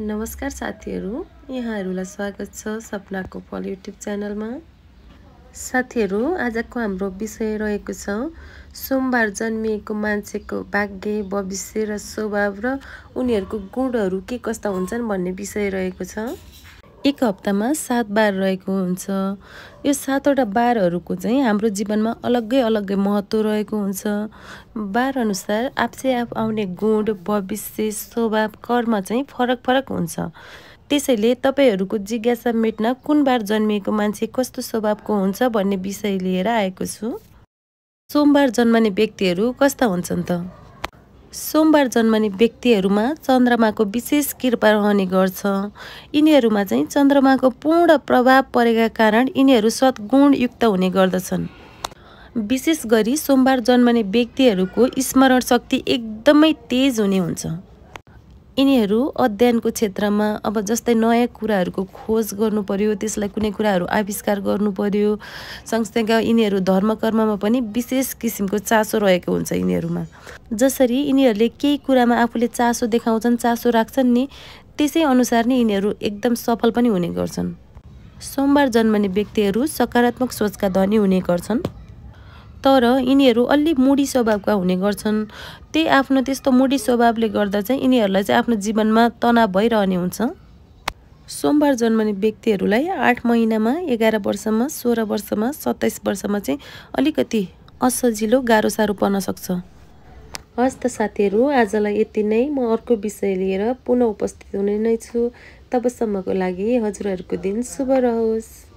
नमस्कार साथीहरू यहाँहरूलाई स्वागत छ सपनाको फल युट्युब च्यानलमा साथीहरू आजको हाम्रो विषय रहेको छ सोमबार जन्मिएको मान्छेको भाग्य भविष्य र स्वभाव र उनीहरूको गुणहरू के कस्ता हुन्छन् भन्ने विषय रहेको छ एक हप्तामा सात बार रहेको हुन्छ यो सातवटा बारहरूको चाहिँ हाम्रो जीवनमा अलग्गै अलग्गै महत्त्व रहेको हुन्छ बार अनुसार आफसे आफ आउने गुण भविष्य स्वभाव कर्म चाहिँ फरक फरक हुन्छ त्यसैले तपाईँहरूको जिज्ञासा मेट्न कुन बार जन्मिएको मान्छे कस्तो स्वभावको हुन्छ भन्ने विषय लिएर आएको छु सोमबार जन्मने व्यक्तिहरू कस्ता हुन्छन् त सोमबार जन्मने व्यक्तिहरूमा चन्द्रमाको विशेष कृपा रहने गर्छ यिनीहरूमा चाहिँ चन्द्रमाको पूर्ण प्रभाव परेका कारण यिनीहरू सद्गुणयुक्त हुने गर्दछन् विशेष गरी सोमबार जन्मने व्यक्तिहरूको स्मरण शक्ति एकदमै तेज हुने हुन्छ यिनीहरू अध्ययनको क्षेत्रमा अब जस्तै नयाँ कुराहरूको खोज गर्नु पर्यो त्यसलाई कुनै कुराहरू आविष्कार गर्नु पर्यो सँगसँगै यिनीहरू धर्म कर्ममा पनि विशेष किसिमको चासो रहेको हुन्छ यिनीहरूमा जसरी यिनीहरूले केही कुरामा आफूले चासो देखाउँछन् चासो राख्छन् नि त्यसै अनुसार नै यिनीहरू एकदम सफल पनि हुने गर्छन् सोमबार जन्मने व्यक्तिहरू सकारात्मक सोचका धनी हुने गर्छन् तर यिनीहरू अलि मुडी स्वभावका हुने गर्छन् त्यही आफ्नो त्यस्तो मुडी स्वभावले गर्दा चाहिँ यिनीहरूलाई चाहिँ आफ्नो जीवनमा तनाव भइरहने हुन्छ सोमबार जन्मने व्यक्तिहरूलाई आठ महिनामा एघार वर्षमा सोह्र वर्षमा सत्ताइस वर्षमा चाहिँ अलिकति असजिलो गाह्रो साह्रो पर्न सक्छ हस् त साथीहरू आजलाई यति नै म अर्को विषय लिएर पुनः उपस्थित हुने नै छु तबसम्मको लागि हजुरहरूको दिन शुभ रहोस्